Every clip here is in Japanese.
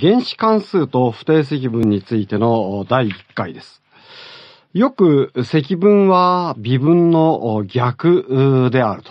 原子関数と不定積分についての第1回です。よく積分は微分の逆であると。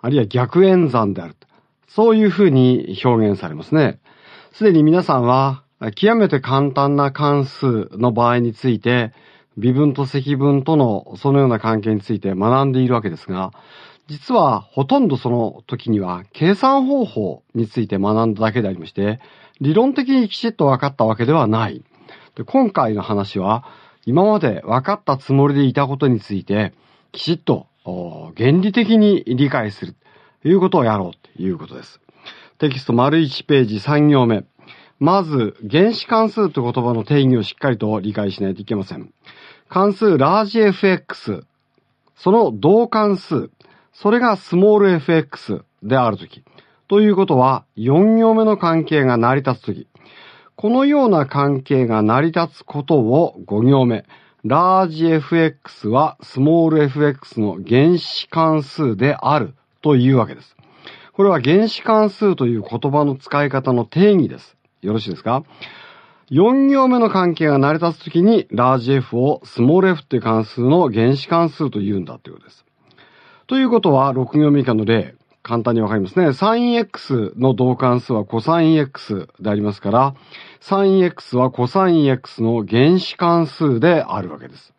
あるいは逆演算であると。そういうふうに表現されますね。すでに皆さんは極めて簡単な関数の場合について、微分と積分とのそのような関係について学んでいるわけですが、実はほとんどその時には計算方法について学んだだけでありまして、理論的にきちっと分かったわけではない。で今回の話は、今まで分かったつもりでいたことについて、きちっと原理的に理解するということをやろうということです。テキスト丸1ページ3行目。まず、原子関数という言葉の定義をしっかりと理解しないといけません。関数ラージ FX、その同関数、それがスモール FX であるとき。ということは、4行目の関係が成り立つとき。このような関係が成り立つことを5行目。ラージ FX はスモール FX の原子関数であるというわけです。これは原子関数という言葉の使い方の定義です。よろしいですか ?4 行目の関係が成り立つときに、ラージ F をスモール F っていう関数の原子関数と言うんだということです。ということは、6行目以下の例。簡単にわかりますね。sin x の同関数は cosx でありますから、sin x は cosx の原子関数であるわけです。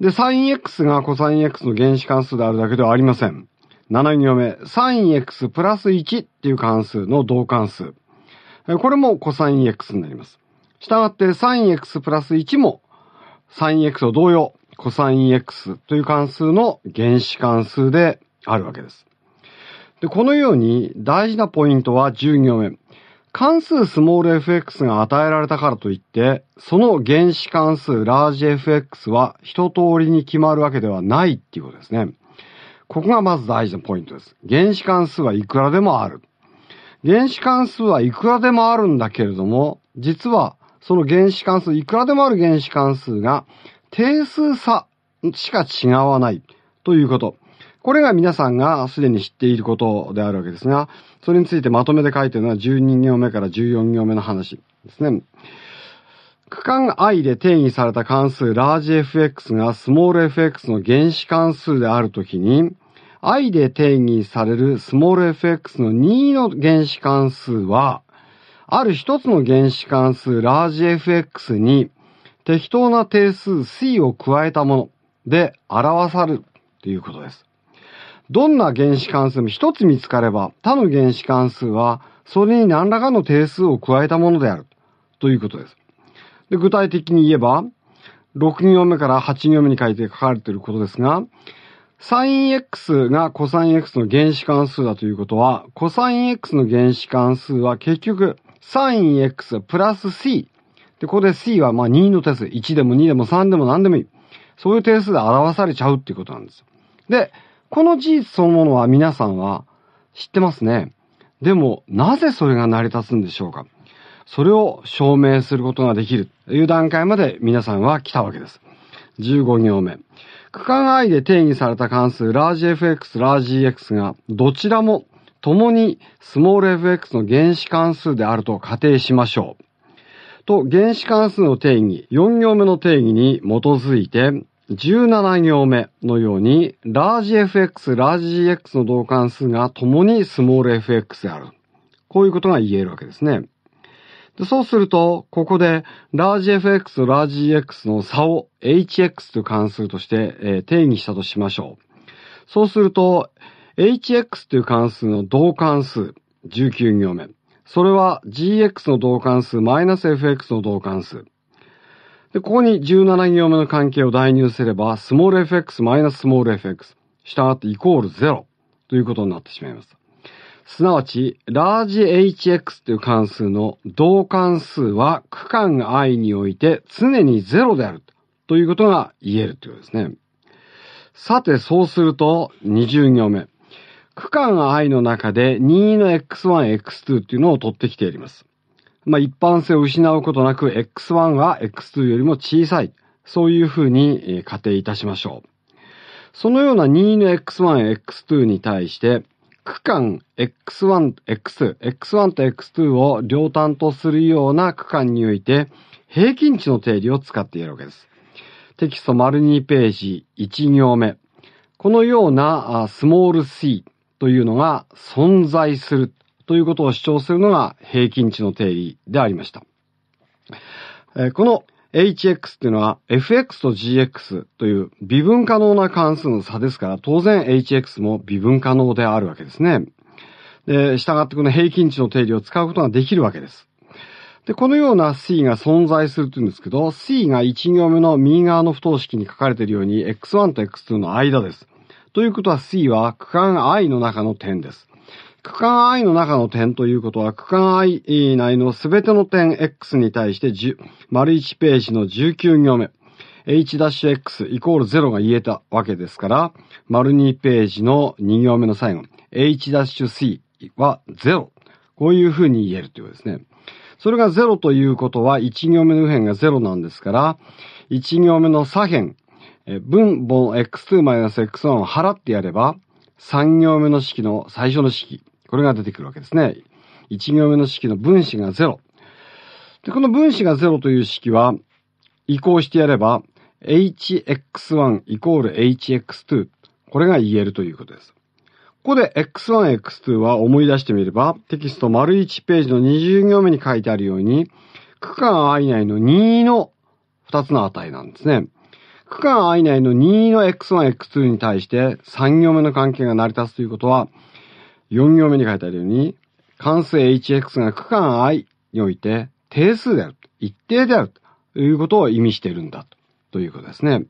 で、sin x が cosx の原子関数であるだけではありません。7行目、sin x プラス1っていう関数の同関数。これも cosx になります。したがって sin x プラス1も sin x と同様、cosx という関数の原子関数であるわけです。で、このように大事なポイントは従業行目。関数スモール fx が与えられたからといって、その原子関数ラージ fx は一通りに決まるわけではないっていうことですね。ここがまず大事なポイントです。原子関数はいくらでもある。原子関数はいくらでもあるんだけれども、実はその原子関数、いくらでもある原子関数が定数差しか違わないということ。これが皆さんがすでに知っていることであるわけですが、それについてまとめて書いてるのは12行目から14行目の話ですね。区間 i で定義された関数ラージ fx がスモール fx の原子関数であるときに、i で定義されるスモール fx の2の原子関数は、ある一つの原子関数ラージ fx に適当な定数 c を加えたもので表されるということです。どんな原子関数も一つ見つかれば、他の原子関数は、それに何らかの定数を加えたものである。ということです。で具体的に言えば、6行目から8行目に書いて書かれていることですが、sinx が cosinx の原子関数だということは、cosinx の原子関数は結局 sinx プラス c。で、ここで c はまあ任の定数。1でも2でも3でも何でもいい。そういう定数で表されちゃうっていうことなんです。で、この事実そのものは皆さんは知ってますね。でも、なぜそれが成り立つんでしょうかそれを証明することができるという段階まで皆さんは来たわけです。15行目。区間愛で定義された関数ラージ FX、ラージ EX がどちらも共にスモール FX の原子関数であると仮定しましょう。と、原子関数の定義、4行目の定義に基づいて、17行目のように、ラージ FX、ラージ GX の同関数が共にスモール FX である。こういうことが言えるわけですね。でそうすると、ここで、ラージ FX とラージ GX の差を HX という関数として、えー、定義したとしましょう。そうすると、HX という関数の同関数、19行目。それは GX の同関数マイナス FX の同関数。で、ここに17行目の関係を代入すれば、スモール fx マイナススモール fx、したがってイコール0ということになってしまいます。すなわち、ラージ hx という関数の同関数は区間 i において常に0であるということが言えるということですね。さて、そうすると、20行目。区間 i の中で2の x1、x2 っていうのを取ってきています。まあ、一般性を失うことなく X1 は X2 よりも小さい。そういうふうに仮定いたしましょう。そのような任意の X1、X2 に対して、区間 X1、X2、X1 と X2 を両端とするような区間において、平均値の定理を使っているわけです。テキスト丸2ページ1行目。このようなスモール c というのが存在するということを主張するのが平均値の定理でありました。この hx っていうのは fx と gx という微分可能な関数の差ですから、当然 hx も微分可能であるわけですね。で、従ってこの平均値の定理を使うことができるわけです。で、このような C が存在するというんですけど、C が1行目の右側の不等式に書かれているように、X1 と X2 の間です。ということは C は区間 I の中の点です。区間 i の中の点ということは、区間 i 内のすべての点 x に対して10、丸1ページの19行目、h-x イコール0が言えたわけですから、丸2ページの2行目の最後、h-c は0。こういうふうに言えるということですね。それが0ということは、1行目の右辺が0なんですから、1行目の左辺、分母 x2-x1 を払ってやれば、3行目の式の最初の式、これが出てくるわけですね。1行目の式の分子が0。で、この分子が0という式は、移行してやれば、hx1 イコール hx2。これが言えるということです。ここで x1、x2 は思い出してみれば、テキスト丸1ページの20行目に書いてあるように、区間 i 内の2の2つの値なんですね。区間 i 内の2の x1、x2 に対して3行目の関係が成り立つということは、4行目に書いてあるように、関数 hx が区間 i において定数である、一定であるということを意味しているんだということですね。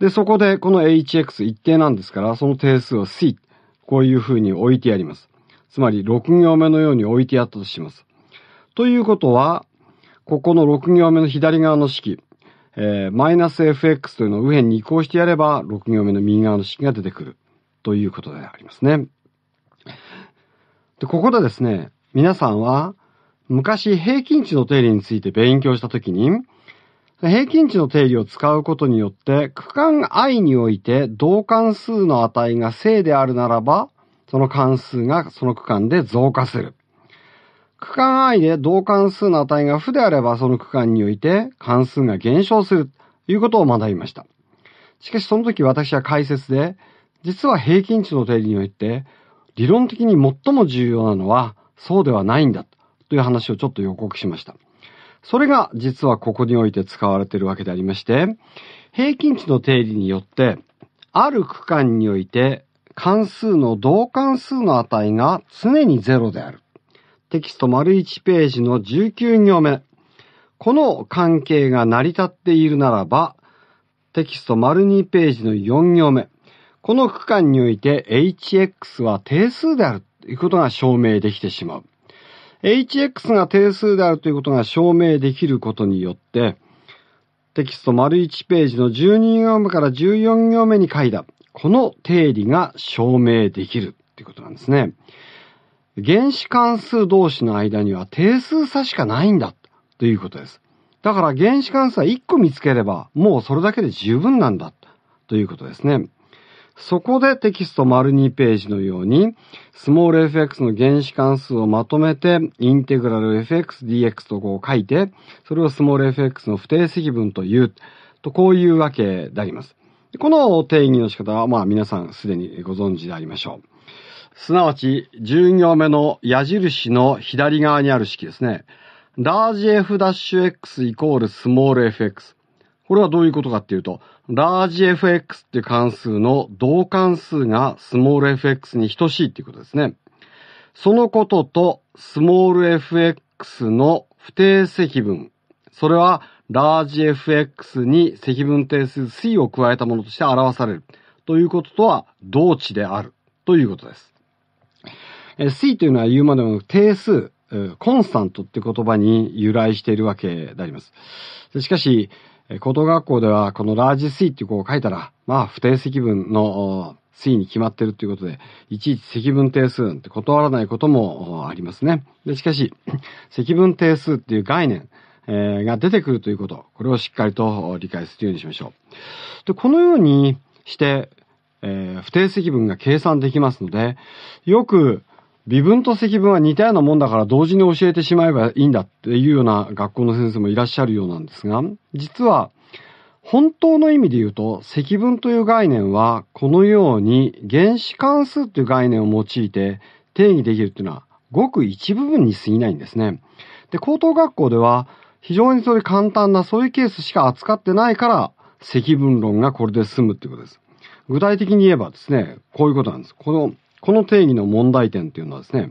で、そこでこの hx 一定なんですから、その定数を c、こういうふうに置いてやります。つまり6行目のように置いてやったとします。ということは、ここの6行目の左側の式、えマイナス fx というのを右辺に移行してやれば、6行目の右側の式が出てくるということでありますね。で、ここでですね、皆さんは、昔平均値の定理について勉強したときに、平均値の定理を使うことによって、区間 i において同関数の値が正であるならば、その関数がその区間で増加する。区間 i で同関数の値が負であれば、その区間において関数が減少するということを学びました。しかしその時私は解説で、実は平均値の定理において、理論的に最も重要なのは、そうではないんだ、という話をちょっと予告しました。それが実はここにおいて使われているわけでありまして、平均値の定理によって、ある区間において関数の同関数の値が常に0である。テキスト丸1ページの19行目。この関係が成り立っているならば、テキスト丸2ページの4行目。この区間において hx は定数であるということが証明できてしまう。hx が定数であるということが証明できることによって、テキスト丸1ページの12行目から14行目に書いた、この定理が証明できるということなんですね。原子関数同士の間には定数差しかないんだということです。だから原子関数は1個見つければもうそれだけで十分なんだということですね。そこでテキスト丸2ページのように、スモール fx の原子関数をまとめて、インテグラル fxdx とこう書いて、それをスモール fx の不定積分という、とこういうわけであります。この定義の仕方は、まあ皆さんすでにご存知でありましょう。すなわち、10行目の矢印の左側にある式ですね。large f-x イコール small fx。これはどういうことかっていうと、ラージ fx っていう関数の同関数がスモール fx に等しいっていうことですね。そのことと、スモール fx の不定積分。それは、ラージ fx に積分定数 c を加えたものとして表される。ということとは、同値である。ということです。c というのは言うまでも定数、コンスタントって言葉に由来しているわけであります。しかし、高等学校ではこのラージ水っていうを書いたら、まあ不定積分の C に決まってるということで、いちいち積分定数って断らないこともありますね。で、しかし、積分定数っていう概念、えー、が出てくるということ、これをしっかりと理解するようにしましょう。で、このようにして、えー、不定積分が計算できますので、よく、微分と積分は似たようなもんだから同時に教えてしまえばいいんだっていうような学校の先生もいらっしゃるようなんですが、実は本当の意味で言うと積分という概念はこのように原子関数という概念を用いて定義できるというのはごく一部分に過ぎないんですね。で、高等学校では非常にそれ簡単なそういうケースしか扱ってないから積分論がこれで済むってことです。具体的に言えばですね、こういうことなんです。このこの定義の問題点というのはですね、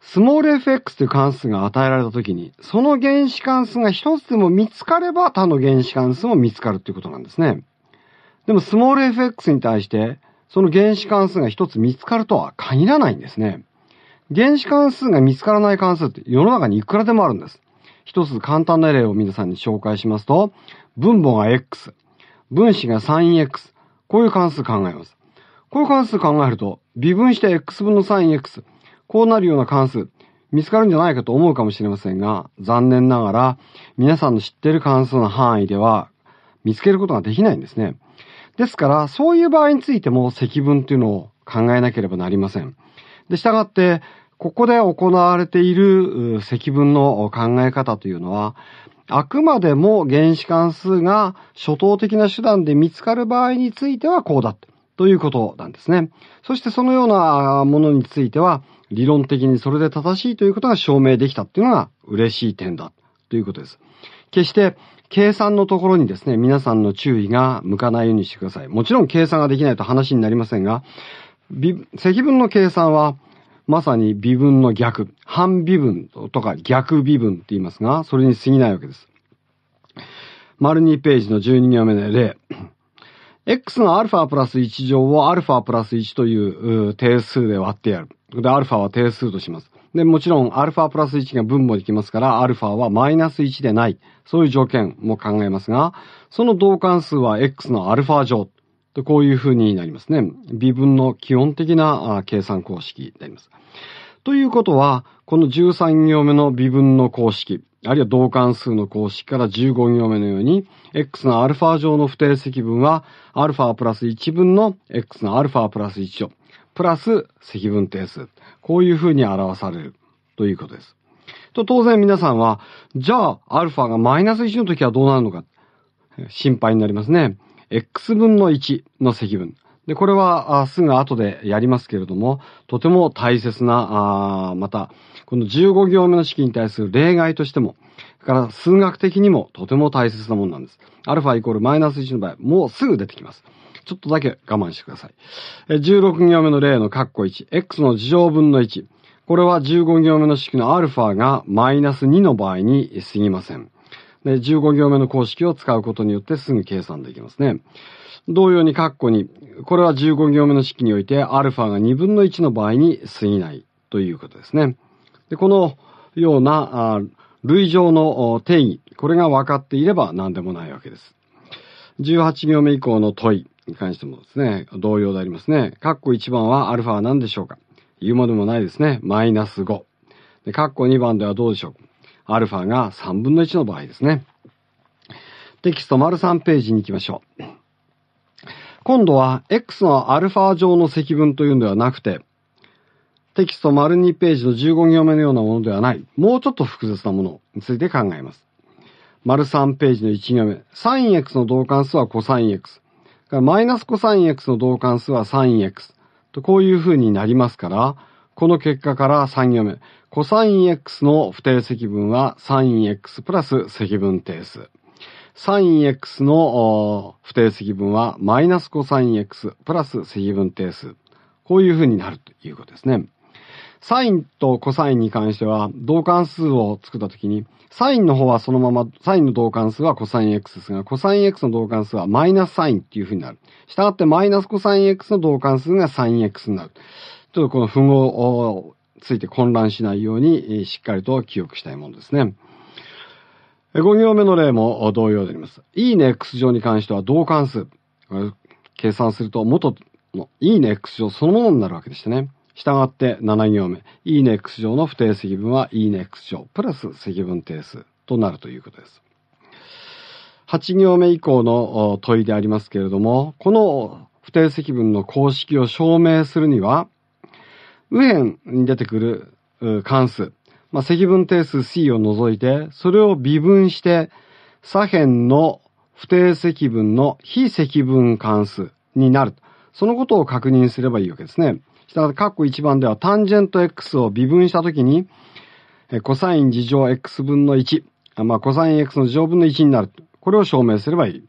スモール fx という関数が与えられたときに、その原子関数が一つでも見つかれば他の原子関数も見つかるということなんですね。でもスモール fx に対して、その原子関数が一つ見つかるとは限らないんですね。原子関数が見つからない関数って世の中にいくらでもあるんです。一つ簡単な例を皆さんに紹介しますと、分母が x、分子が 3x、こういう関数考えます。こういう関数考えると、微分した x 分の s i n x こうなるような関数、見つかるんじゃないかと思うかもしれませんが、残念ながら、皆さんの知っている関数の範囲では、見つけることができないんですね。ですから、そういう場合についても積分というのを考えなければなりません。で、従って、ここで行われている積分の考え方というのは、あくまでも原子関数が初等的な手段で見つかる場合についてはこうだって。ということなんですね。そしてそのようなものについては、理論的にそれで正しいということが証明できたっていうのが嬉しい点だということです。決して計算のところにですね、皆さんの注意が向かないようにしてください。もちろん計算ができないと話になりませんが、積分の計算は、まさに微分の逆、半微分とか逆微分って言いますが、それに過ぎないわけです。丸2ページの12行目の例。x の α プラス1乗を α プラス1という定数で割ってやる。で、α は定数とします。で、もちろん α プラス1が分母できますから、α はマイナス1でない。そういう条件も考えますが、その同関数は x の α 乗。と、こういうふうになりますね。微分の基本的な計算公式になります。ということは、この13行目の微分の公式、あるいは同関数の公式から15行目のように、x の α 乗の不定積分は、α プラス1分の x の α プラス1乗、プラス積分定数。こういうふうに表されるということです。と、当然皆さんは、じゃあ、α がマイナス1の時はどうなるのか、心配になりますね。x 分の1の積分。で、これはすぐ後でやりますけれども、とても大切な、あまた、この15行目の式に対する例外としても、から数学的にもとても大切なものなんです。アルファイコールマイナス1の場合、もうすぐ出てきます。ちょっとだけ我慢してください。16行目の例の括弧1、x の事乗分の1。これは15行目の式のアルファがマイナス2の場合に過ぎません。で、15行目の公式を使うことによってすぐ計算できますね。同様に括弧2、これは15行目の式において、アルファが2分の1の場合に過ぎないということですね。でこのような類上の定義、これが分かっていれば何でもないわけです。18行目以降の問いに関してもですね、同様でありますね。カッコ1番はアルファは何でしょうか言うまでもないですね。マイナス5。で、カッコ2番ではどうでしょうアルファが3分の1の場合ですね。テキスト丸3ページに行きましょう。今度は X のアルファ上の積分というのではなくて、テキスト丸2ページの15行目のようなものではない、もうちょっと複雑なものについて考えます。丸3ページの1行目、sin x の同関数は cos x、マイナス cos x の同関数は sin x とこういう風になりますから、この結果から3行目、cos x の不定積分は sin x プラス積分定数。sinx の不定積分はマイナスコ s i n x プラス積分定数。こういう風になるということですね。サインとコサインに関しては、同関数を作ったときに、サインの方はそのまま、サインの同関数はコサイン x ですが、コサイン x の同関数はマイナスサインっていう風になる。したがってマイナスコサイン x の同関数がサイン x になる。ちょっとこの符号をついて混乱しないように、しっかりと記憶したいものですね。5行目の例も同様であります。e の x 乗に関しては同関数。計算すると元の e の x 乗そのものになるわけでしたね。したがって7行目。e の x 乗の不定積分は e の x 乗プラス積分定数となるということです。8行目以降の問いでありますけれども、この不定積分の公式を証明するには、右辺に出てくる関数、まあ、積分定数 C を除いて、それを微分して、左辺の不定積分の非積分関数になる。そのことを確認すればいいわけですね。したが、カッコ1番では、タンジェント x を微分したときに、コサイン事乗 x 分の1、まあ、コサイン x の乗分の1になる。これを証明すればいい。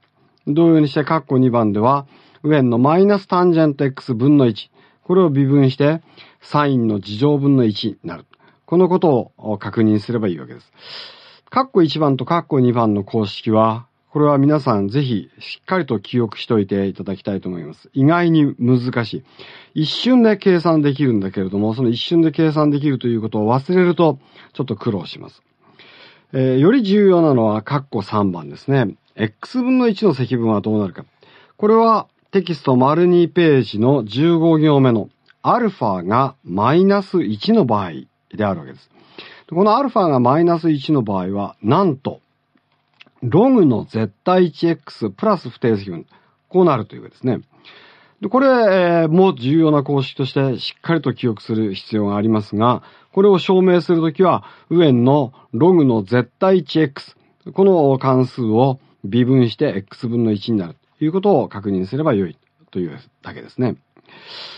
同様にして、カッコ2番では、上辺のマイナスタンジェント x 分の1、これを微分して、サインの事乗分の1になる。このことを確認すればいいわけです。カッコ1番とカッコ2番の公式は、これは皆さんぜひしっかりと記憶しておいていただきたいと思います。意外に難しい。一瞬で計算できるんだけれども、その一瞬で計算できるということを忘れるとちょっと苦労します。えー、より重要なのはカッコ3番ですね。x 分の1の積分はどうなるか。これはテキスト丸2ページの15行目の α がマイナス1の場合であるわけです。このアルファがマイナス1の場合は、なんと、ログの絶対値 x プラス不定積分。こうなるというわけですね。で、これ、も重要な公式としてしっかりと記憶する必要がありますが、これを証明するときは、右辺のログの絶対値 x この関数を微分して x 分の1になるということを確認すればよいというだけですね。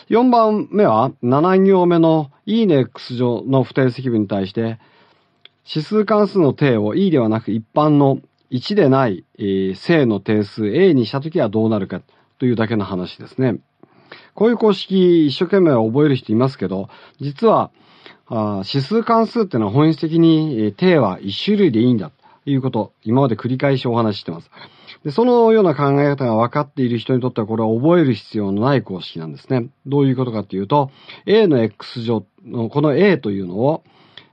4番目は7行目の e の x の不定積分に対して、指数関数の定を e ではなく一般の1でない、えー、正の定数 a にしたときはどうなるかというだけの話ですね。こういう公式一生懸命覚える人いますけど、実はあ指数関数っていうのは本質的に、えー、定は1種類でいいんだということ、今まで繰り返しお話ししてます。で、そのような考え方が分かっている人にとってはこれは覚える必要のない公式なんですね。どういうことかっていうと、A の X 乗の、この A というのを、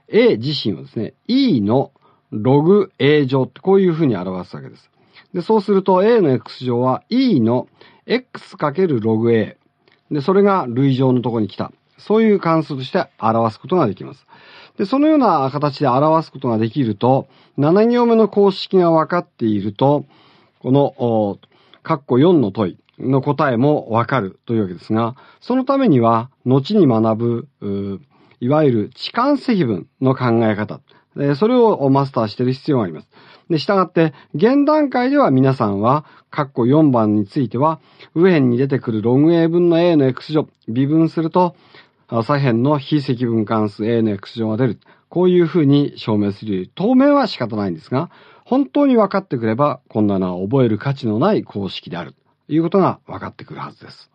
A 自身をですね、E のログ A 乗ってこういうふうに表すわけです。で、そうすると A の X 乗は E の X かけるログ A。で、それが類乗のとこに来た。そういう関数として表すことができます。で、そのような形で表すことができると、7行目の公式が分かっていると、この、カッコ4の問いの答えもわかるというわけですが、そのためには、後に学ぶ、いわゆる痴漢積分の考え方、それをマスターしている必要があります。で、従って、現段階では皆さんは、カッコ4番については、右辺に出てくるログ A 分の A の X 乗、微分すると、左辺の非積分関数 A の X 乗が出る。こういうふうに証明するより、当面は仕方ないんですが、本当に分かってくれば、こんなのは覚える価値のない公式である、ということが分かってくるはずです。